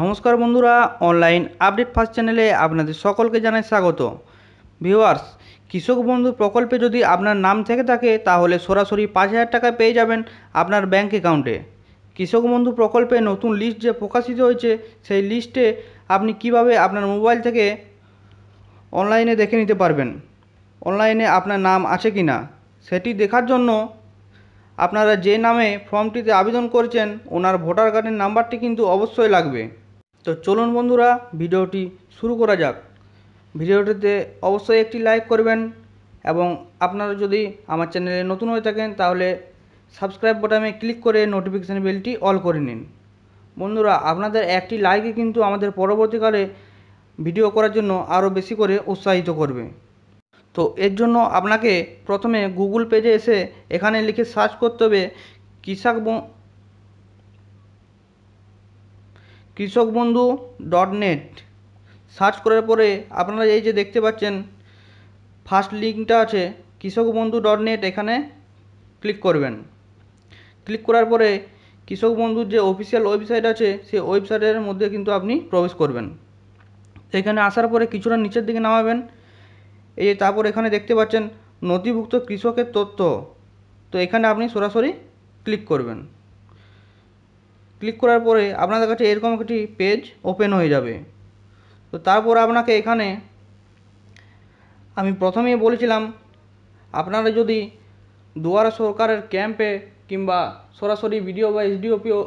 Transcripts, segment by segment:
নমস্কার বন্ধুরা online update first চ্যানেলে আপনাদের সকলকে জানাই স্বাগত ভিউয়ার্স কৃষক বন্ধু প্রকল্পে যদি আপনার নাম থেকে থাকে তাহলে সরাসরি পাঁচ হাজার টাকা পেয়ে যাবেন আপনার ব্যাঙ্ক অ্যাকাউন্টে কৃষক বন্ধু প্রকল্পে নতুন লিস্ট যে প্রকাশিত হয়েছে সেই লিস্টে আপনি কিভাবে আপনার মোবাইল থেকে অনলাইনে দেখে নিতে পারবেন অনলাইনে আপনার নাম আছে কি না সেটি দেখার জন্য আপনারা যে নামে ফর্মটিতে আবেদন করেছেন ওনার ভোটার কার্ডের নাম্বারটি কিন্তু অবশ্যই লাগবে তো চলুন বন্ধুরা ভিডিওটি শুরু করা যাক ভিডিওটিতে অবশ্যই একটি লাইক করবেন এবং আপনারা যদি আমার চ্যানেলে নতুন হয়ে থাকেন তাহলে সাবস্ক্রাইব বাটনে ক্লিক করে নোটিফিকেশান বেলটি অল করে নিন বন্ধুরা আপনাদের একটি লাইকে কিন্তু আমাদের পরবর্তীকালে ভিডিও করার জন্য আরও বেশি করে উৎসাহিত করবে তো এর জন্য আপনাকে প্রথমে গুগল পেজে এসে এখানে লিখে সার্চ করতে হবে কৃষক কৃষক বন্ধু ডট নেট সার্চ করার পরে আপনারা এই যে দেখতে পাচ্ছেন ফার্স্ট লিঙ্কটা আছে কৃষক বন্ধু ডট নেট এখানে ক্লিক করবেন ক্লিক করার পরে কৃষক বন্ধুর যে অফিসিয়াল ওয়েবসাইট আছে সেই ওয়েবসাইটের মধ্যে কিন্তু আপনি প্রবেশ করবেন এখানে আসার পরে কিছুটা নিচের দিকে নামাবেন এই যে তারপর এখানে দেখতে পাচ্ছেন নথিভুক্ত কৃষকের তথ্য তো এখানে আপনি সরাসরি ক্লিক করবেন ক্লিক করার পরে আপনাদের কাছে এরকম একটি পেজ ওপেন হয়ে যাবে তো তারপর আপনাকে এখানে আমি প্রথমেই বলেছিলাম আপনারা যদি দুয়ারা সরকারের ক্যাম্পে কিংবা সরাসরি ভিডিও বা এসডিওপিও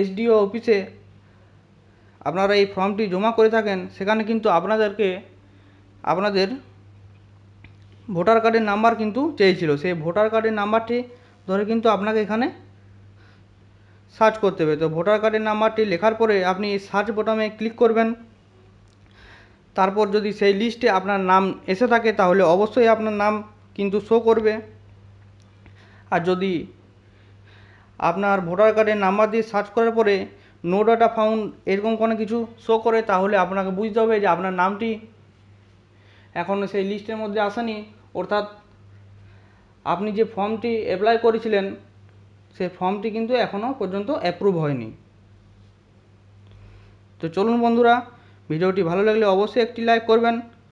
এসডিও অফিসে আপনারা এই ফর্মটি জমা করে থাকেন সেখানে কিন্তু আপনাদেরকে আপনাদের ভোটার কার্ডের নাম্বার কিন্তু চেয়েছিল সেই ভোটার কার্ডের নাম্বারটি ধরে কিন্তু আপনাকে এখানে সার্চ করতে হবে তো ভোটার কার্ডের নাম্বারটি লেখার পরে আপনি সার্চ বোটামে ক্লিক করবেন তারপর যদি সেই লিস্টে আপনার নাম এসে থাকে তাহলে অবশ্যই আপনার নাম কিন্তু শো করবে আর যদি আপনার ভোটার কার্ডের নাম্বার দিয়ে সার্চ করার পরে নো ডাটা ফাউন্ড এরকম কোনো কিছু শো করে তাহলে আপনাকে বুঝতে হবে যে আপনার নামটি এখনও সেই লিস্টের মধ্যে আসেনি অর্থাৎ আপনি যে ফর্মটি অ্যাপ্লাই করেছিলেন সে ফর্মটি কিন্তু এখনও পর্যন্ত অ্যাপ্রুভ হয়নি তো চলুন বন্ধুরা ভিডিওটি ভালো লাগলে অবশ্যই একটি লাইক করবেন